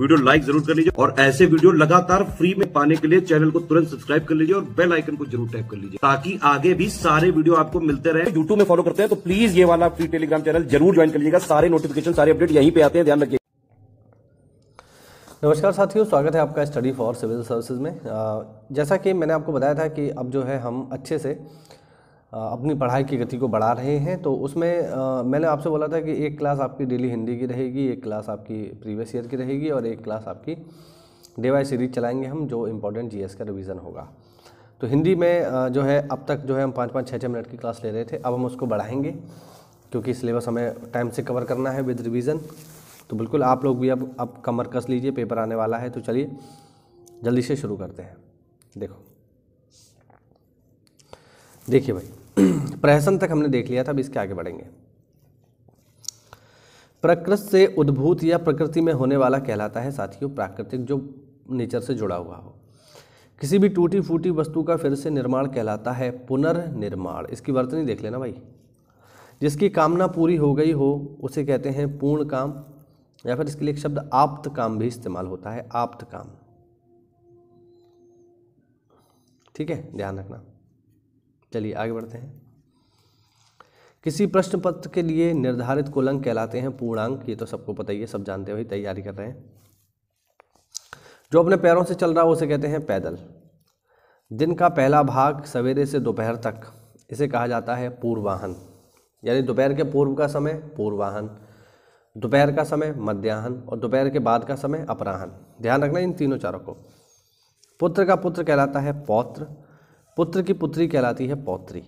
video like जरूर कर लीजिए और ऐसे वीडियो लगातार फ्री में पाने के लिए चैनल को तुरंत सब्सक्राइब कर लीजिए और बेल आइकन को जरूर टैप कर लीजिए ताकि आगे भी सारे वीडियो आपको मिलते रहे यूट्यूब में फॉलो करते हैं तो प्लीज ये वाला फ्री टेलीग्राम चैनल जरूर ज्वाइन कर लीजिएगा सारे नोटिफिकेशन सारे अपडेट यहीं पे आते हैं ध्यान रखिए नमस्कार साथियों स्वागत है आपका स्टडी फॉर सिविल सर्विसेज में जैसा कि मैंने आपको बताया था कि अब जो है हम अच्छे से अपनी पढ़ाई की गति को बढ़ा रहे हैं तो उसमें आ, मैंने आपसे बोला था कि एक क्लास आपकी डेली हिंदी की रहेगी एक क्लास आपकी प्रीवियस ईयर की रहेगी और एक क्लास आपकी डेवाई सीरीज चलाएंगे हम जो इम्पोर्टेंट जीएस का रिवीजन होगा तो हिंदी में जो है अब तक जो है हम पाँच पाँच छः छः मिनट की क्लास ले रहे थे अब हम उसको बढ़ाएंगे क्योंकि सिलेबस हमें टाइम से कवर करना है विद रिवीजन तो बिल्कुल आप लोग भी अब अब कमर कस लीजिए पेपर आने वाला है तो चलिए जल्दी से शुरू करते हैं देखो देखिए भाई प्रहसन तक हमने देख लिया था अब इसके आगे बढ़ेंगे प्रकृति से उद्भूत या प्रकृति में होने वाला कहलाता है साथियों प्राकृतिक जो नेचर से जुड़ा हुआ हो किसी भी टूटी फूटी वस्तु का फिर से निर्माण कहलाता है पुनर्निर्माण इसकी वर्तनी देख लेना भाई जिसकी कामना पूरी हो गई हो उसे कहते हैं पूर्ण काम या फिर इसके लिए एक शब्द आप्त काम भी इस्तेमाल होता है आप्त काम ठीक है ध्यान रखना चलिए आगे बढ़ते हैं किसी प्रश्न पत्र के लिए निर्धारित कुलंक अंक कहलाते हैं पूर्णांक ये तो सबको पता ही है सब जानते हुए तैयारी कर रहे हैं जो अपने पैरों से चल रहा है उसे कहते हैं पैदल दिन का पहला भाग सवेरे से दोपहर तक इसे कहा जाता है पूर्वाहन यानी दोपहर के पूर्व का समय पूर्वाहन दोपहर का समय मध्याहन और दोपहर के बाद का समय अपराहन ध्यान रखना इन तीनों चारों को पुत्र का पुत्र कहलाता है पौत्र पुत्र की पुत्री कहलाती है पौत्री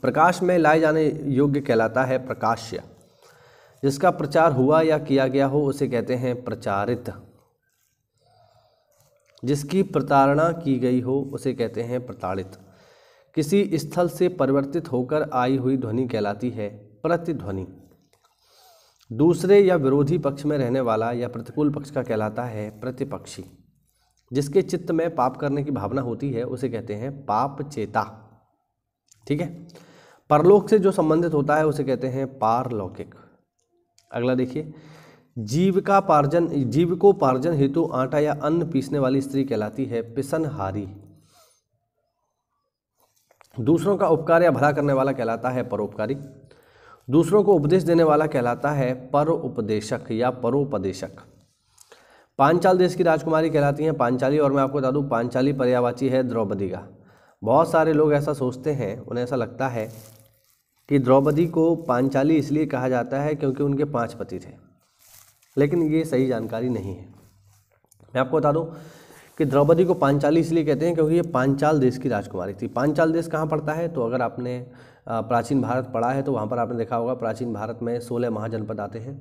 प्रकाश में लाए जाने योग्य कहलाता है प्रकाश्य जिसका प्रचार हुआ या किया गया हो उसे कहते हैं प्रचारित जिसकी प्रताड़ना की गई हो उसे कहते हैं प्रताड़ित किसी स्थल से परिवर्तित होकर आई हुई ध्वनि कहलाती है प्रतिध्वनि दूसरे या विरोधी पक्ष में रहने वाला या प्रतिकूल पक्ष का कहलाता है प्रतिपक्षी जिसके चित्त में पाप करने की भावना होती है उसे कहते हैं पाप चेता ठीक है परलोक से जो संबंधित होता है उसे कहते हैं पारलौकिक अगला देखिए जीव का पार्जन जीव को पार्जन हेतु आटा या अन्न पीसने वाली स्त्री कहलाती है पिसनहारी दूसरों का उपकार या भला करने वाला कहलाता है परोपकारी दूसरों को उपदेश देने वाला कहलाता है पर उपदेशक या परोपदेशक पांचाल देश की राजकुमारी कहलाती हैं पांचाली और मैं आपको बता दूँ पांचाली पर्यावाची है द्रौपदी का बहुत सारे लोग ऐसा सोचते हैं उन्हें ऐसा लगता है कि द्रौपदी को पांचाली इसलिए कहा जाता है क्योंकि उनके पांच पति थे लेकिन ये सही जानकारी नहीं है मैं आपको बता दूँ कि द्रौपदी को पांचाली इसलिए कहते हैं क्योंकि ये पांचाल देश की राजकुमारी थी पांचाल देश कहाँ पड़ता है तो अगर आपने प्राचीन भारत पढ़ा है तो वहाँ पर आपने देखा होगा प्राचीन भारत में सोलह महाजनपद आते हैं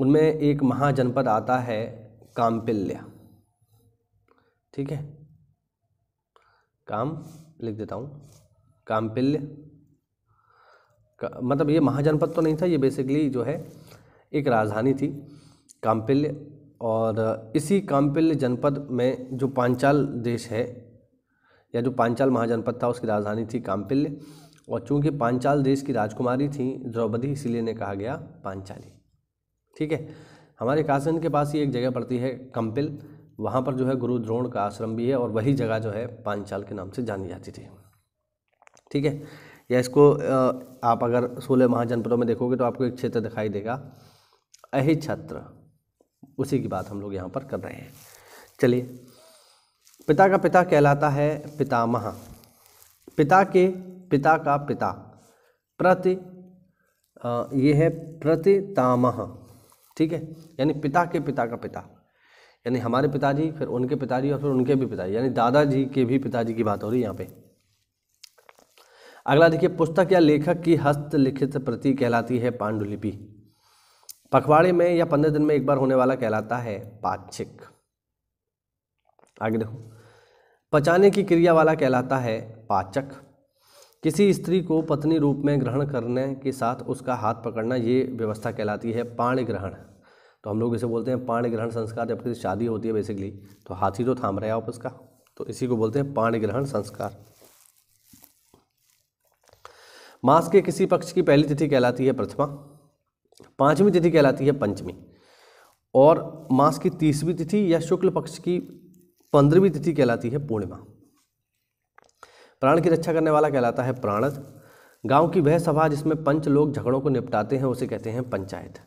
उनमें एक महाजनपद आता है कामपिल्य ठीक है काम लिख देता हूँ कामपिल्य का, मतलब ये महाजनपद तो नहीं था ये बेसिकली जो है एक राजधानी थी कामपिल्य और इसी कामपिल्य जनपद में जो पांचाल देश है या जो पांचाल महाजनपद था उसकी राजधानी थी कामपिल्य और चूंकि पांचाल देश की राजकुमारी थी द्रौपदी इसीलिए ने कहा गया पांचाली ठीक है हमारे कासन के पास ही एक जगह पड़ती है कंपिल वहाँ पर जो है गुरु द्रोण का आश्रम भी है और वही जगह जो है पांचाल के नाम से जानी जाती थी ठीक है या इसको आप अगर सोलह महाजनपदों में देखोगे तो आपको एक क्षेत्र दिखाई देगा अहि छत्र उसी की बात हम लोग यहाँ पर कर रहे हैं चलिए पिता का पिता कहलाता है पितामह पिता के पिता का पिता प्रति ये है प्रतितामह ठीक है यानी पिता के पिता का पिता यानी हमारे पिताजी फिर उनके पिताजी और फिर उनके भी पिताजी यानी दादाजी के भी पिताजी की बात हो रही है यहाँ पे अगला देखिए पुस्तक या लेखक की हस्तलिखित प्रति कहलाती है पांडुलिपि पखवाड़े में या पंद्रह दिन में एक बार होने वाला कहलाता है पाक्षिक आगे देखो पचाने की क्रिया वाला कहलाता है पाचक किसी स्त्री को पत्नी रूप में ग्रहण करने के साथ उसका हाथ पकड़ना ये व्यवस्था कहलाती है पाण ग्रहण तो हम लोग इसे बोलते हैं पाण ग्रहण संस्कार जब किसी शादी होती है बेसिकली तो हाथी तो थाम रहे आप उसका तो इसी को बोलते हैं पाण ग्रहण संस्कार मास के किसी पक्ष की पहली तिथि कहलाती है प्रथमा पांचवी तिथि कहलाती है पंचमी और मास की तीसवीं तिथि या शुक्ल पक्ष की पंद्रहवीं तिथि कहलाती है पूर्णिमा प्राण की रक्षा करने वाला कहलाता है प्राणज गांव की वह सभा जिसमें पंच लोग झगड़ों को निपटाते हैं उसे कहते हैं पंचायत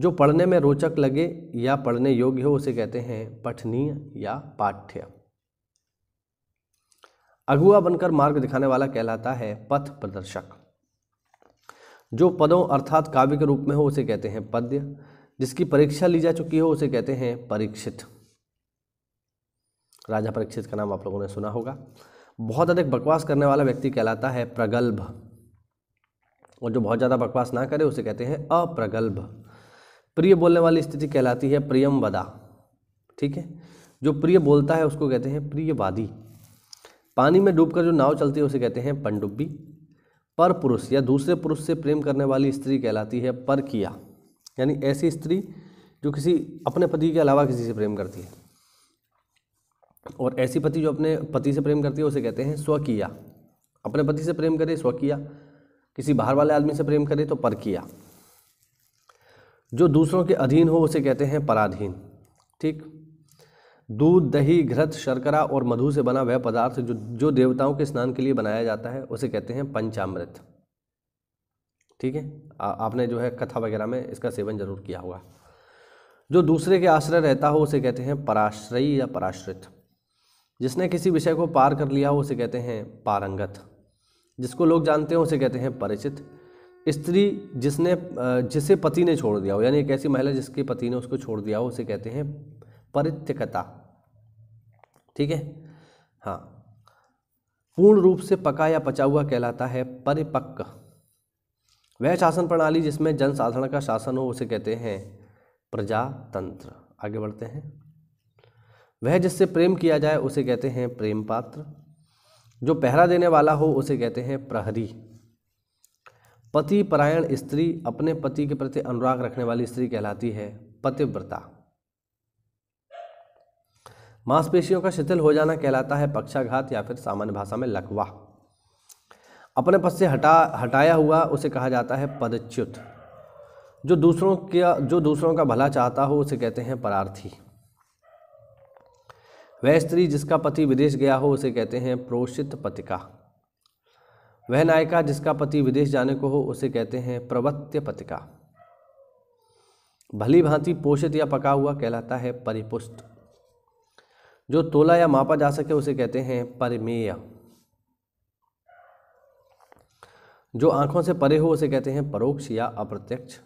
जो पढ़ने में रोचक लगे या पढ़ने योग्य हो उसे कहते हैं पठनीय या पाठ्य अगुआ बनकर मार्ग दिखाने वाला कहलाता है पथ प्रदर्शक जो पदों अर्थात काव्य के रूप में हो उसे कहते हैं पद्य जिसकी परीक्षा ली जा चुकी हो उसे कहते हैं परीक्षित राजा परीक्षित का नाम आप लोगों ने सुना होगा बहुत अधिक बकवास करने वाला व्यक्ति कहलाता है प्रगल्भ और जो बहुत ज़्यादा बकवास ना करे उसे कहते हैं अप्रगल्भ प्रिय बोलने वाली स्थिति कहलाती है प्रियम वदा ठीक है जो प्रिय बोलता है उसको कहते हैं प्रियवादी पानी में डूबकर जो नाव चलती है उसे कहते हैं पनडुब्बी पर पुरुष या दूसरे पुरुष से प्रेम करने वाली स्त्री कहलाती है पर किया यानी ऐसी स्त्री जो किसी अपने पति के अलावा किसी से प्रेम करती है और ऐसी पति जो अपने पति से प्रेम करती है उसे कहते हैं किया अपने पति से प्रेम करे किया किसी बाहर वाले आदमी से प्रेम करे तो परकिया जो दूसरों के अधीन हो उसे कहते हैं पराधीन ठीक दूध दही घृत शर्करा और मधु से बना वह पदार्थ जो जो देवताओं के स्नान के लिए बनाया जाता है उसे कहते हैं पंचामृत ठीक है आ, आपने जो है कथा वगैरह में इसका सेवन जरूर किया होगा जो दूसरे के आश्रय रहता हो उसे कहते हैं पराश्रयी या पराश्रित जिसने किसी विषय को पार कर लिया हो उसे कहते हैं पारंगत जिसको लोग जानते हैं उसे कहते हैं परिचित स्त्री जिसने जिसे पति ने छोड़ दिया हो यानी एक ऐसी महिला जिसके पति ने उसको छोड़ दिया हो उसे कहते हैं परित्यकता ठीक है हाँ पूर्ण रूप से पका या पचा हुआ कहलाता है परिपक्व वह शासन प्रणाली जिसमें जनसाधारण का शासन हो उसे कहते हैं प्रजातंत्र आगे बढ़ते हैं वह जिससे प्रेम किया जाए उसे कहते हैं प्रेम पात्र जो पहरा देने वाला हो उसे कहते हैं प्रहरी पति परायण स्त्री अपने पति के प्रति अनुराग रखने वाली स्त्री कहलाती है पतिव्रता मांसपेशियों का शिथिल हो जाना कहलाता है पक्षाघात या फिर सामान्य भाषा में लकवा अपने पद से हटा हटाया हुआ उसे कहा जाता है पदच्युत जो दूसरों का जो दूसरों का भला चाहता हो उसे कहते हैं परार्थी वह स्त्री जिसका पति विदेश गया हो उसे कहते हैं प्रोषित पतिका वह नायिका जिसका पति विदेश जाने को हो उसे कहते हैं प्रवत्य पतिका भली भांति पोषित या पका हुआ कहलाता है परिपुष्ट जो तोला या मापा जा सके उसे कहते हैं परिमेय जो आंखों से परे हो उसे कहते हैं परोक्ष या अप्रत्यक्ष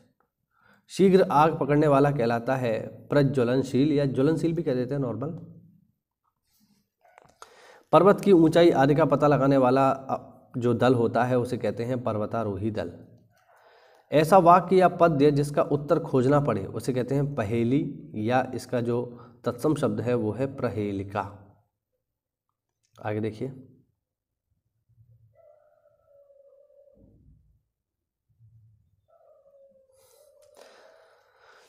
शीघ्र आग पकड़ने वाला कहलाता है प्रज्वलनशील या ज्वलनशील भी कह देते हैं नॉर्मल पर्वत की ऊंचाई आदि का पता लगाने वाला जो दल होता है उसे कहते हैं पर्वतारोही दल ऐसा वाक्य या पद्य जिसका उत्तर खोजना पड़े उसे कहते हैं पहेली या इसका जो तत्सम शब्द है वो है प्रहेलिका आगे देखिए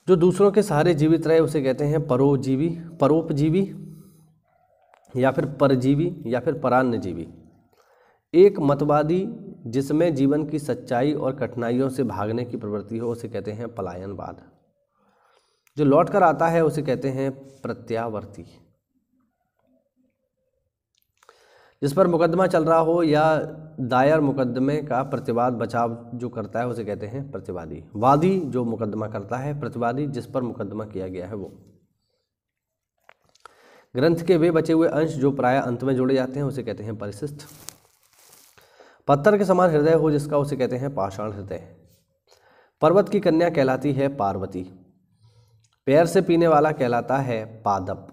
जो दूसरों के सहारे जीवित रहे उसे कहते हैं परोजीवी परोपजीवी या फिर परजीवी या फिर परान्नजीवी एक मतवादी जिसमें जीवन की सच्चाई और कठिनाइयों से भागने की प्रवृत्ति हो उसे कहते हैं पलायनवाद जो लौट कर आता है उसे कहते हैं प्रत्यावर्ती जिस पर मुकदमा चल रहा हो या दायर मुकदमे का प्रतिवाद बचाव जो करता है उसे कहते हैं प्रतिवादी वादी जो मुकदमा करता है प्रतिवादी जिस पर मुकदमा किया गया है वो ग्रंथ के वे बचे हुए अंश जो प्राय अंत में जोड़े जाते हैं उसे कहते हैं परिशिष्ट पत्थर के समान हृदय हो जिसका उसे कहते हैं पाषाण हृदय पर्वत की कन्या कहलाती है पार्वती पैर से पीने वाला कहलाता है पादप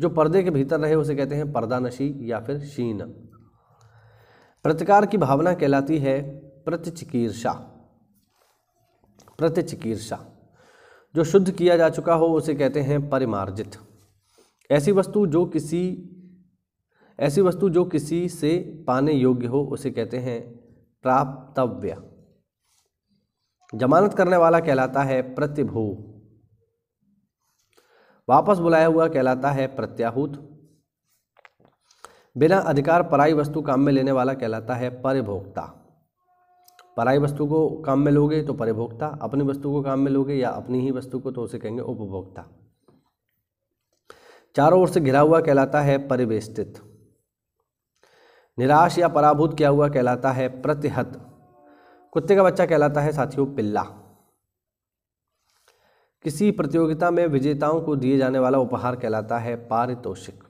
जो पर्दे के भीतर रहे उसे कहते हैं पर्दानशी या फिर शीन प्रतिकार की भावना कहलाती है प्रतिचिकीर्षा प्रतिचिकीर्षा जो शुद्ध किया जा चुका हो उसे कहते हैं परिमार्जित ऐसी वस्तु जो किसी ऐसी वस्तु जो किसी से पाने योग्य हो उसे कहते हैं प्राप्तव्य जमानत करने वाला कहलाता है प्रतिभू वापस बुलाया हुआ कहलाता है प्रत्याहूत बिना अधिकार पराई वस्तु काम में लेने वाला कहलाता है परिभोक्ता पराई वस्तु को काम में लोगे तो परिभोक्ता अपनी वस्तु को काम में लोगे या अपनी ही वस्तु को तो उसे कहेंगे उपभोक्ता चारों ओर से घिरा हुआ कहलाता है परिवेष्टित निराश या पराभूत किया हुआ कहलाता है प्रतिहत कुत्ते का बच्चा कहलाता है साथियों पिल्ला किसी प्रतियोगिता में विजेताओं को दिए जाने वाला उपहार कहलाता है पारितोषिक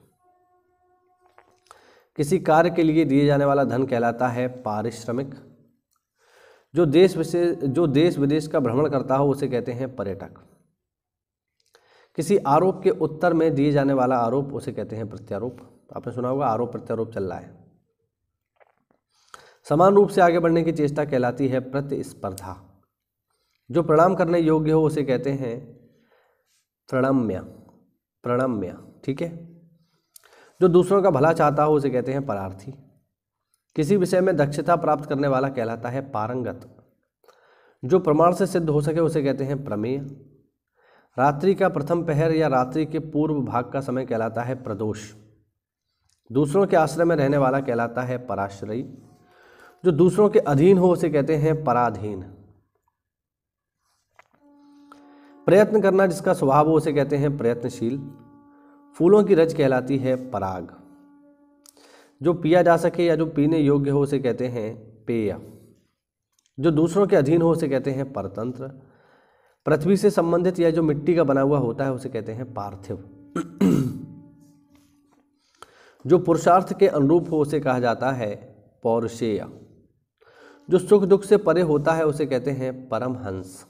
किसी कार्य के लिए दिए जाने वाला धन कहलाता है पारिश्रमिक जो देश विशेष जो देश विदेश का भ्रमण करता हो उसे कहते हैं पर्यटक किसी आरोप के उत्तर में दिए जाने वाला आरोप उसे कहते हैं प्रत्यारोप आपने सुना होगा आरोप प्रत्यारोप चल रहा है समान रूप से आगे बढ़ने की चेष्टा कहलाती है प्रतिस्पर्धा जो प्रणाम करने योग्य हो उसे कहते हैं प्रणम्य प्रणम्य ठीक है जो दूसरों का भला चाहता हो उसे कहते हैं परार्थी किसी विषय में दक्षता प्राप्त करने वाला कहलाता है पारंगत जो प्रमाण से सिद्ध हो सके उसे कहते हैं प्रमेय रात्रि का प्रथम पहर या रात्रि के पूर्व भाग का समय कहलाता है प्रदोष दूसरों के आश्रय में रहने वाला कहलाता है पराश्रयी जो दूसरों के अधीन हो उसे कहते हैं पराधीन प्रयत्न करना जिसका स्वभाव हो उसे कहते हैं प्रयत्नशील फूलों की रज कहलाती है पराग जो पिया जा सके या जो पीने योग्य हो उसे कहते हैं पेय जो दूसरों के अधीन हो उसे कहते हैं परतंत्र पृथ्वी से संबंधित या जो मिट्टी का बना हुआ होता है उसे कहते हैं पार्थिव जो पुरुषार्थ के अनुरूप हो उसे कहा जाता है पौरुषेय जो सुख दुख से परे होता है उसे कहते हैं परमहंस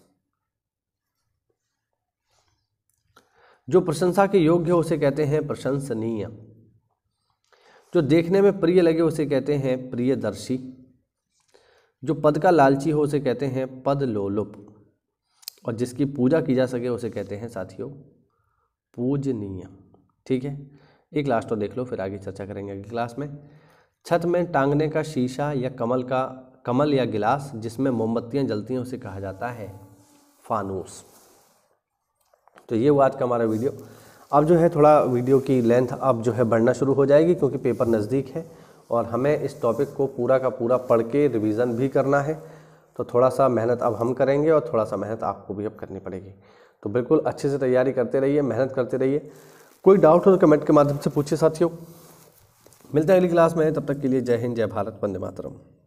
जो प्रशंसा के योग्य हो उसे कहते हैं प्रशंसनीय जो देखने में प्रिय लगे उसे कहते हैं प्रियदर्शी जो पद का लालची हो उसे कहते हैं पद लोलुप और जिसकी पूजा की जा सके उसे कहते हैं साथियों पूजनीय ठीक है एक लास्ट तो देख लो फिर आगे चर्चा करेंगे अगली क्लास में छत में टांगने का शीशा या कमल का कमल या गिलास जिसमें मोमबत्तियाँ जलती हैं उसे कहा जाता है फानूस तो ये हुआ आज का हमारा वीडियो अब जो है थोड़ा वीडियो की लेंथ अब जो है बढ़ना शुरू हो जाएगी क्योंकि पेपर नज़दीक है और हमें इस टॉपिक को पूरा का पूरा पढ़ के रिविज़न भी करना है तो थोड़ा सा मेहनत अब हम करेंगे और थोड़ा सा मेहनत आपको भी अब करनी पड़ेगी तो बिल्कुल अच्छे से तैयारी करते रहिए मेहनत करते रहिए कोई डाउट हो तो कमेंट के माध्यम से पूछिए साथियों मिलते हैं अगली क्लास में तब तक के लिए जय हिंद जय भारत वंदे मातरम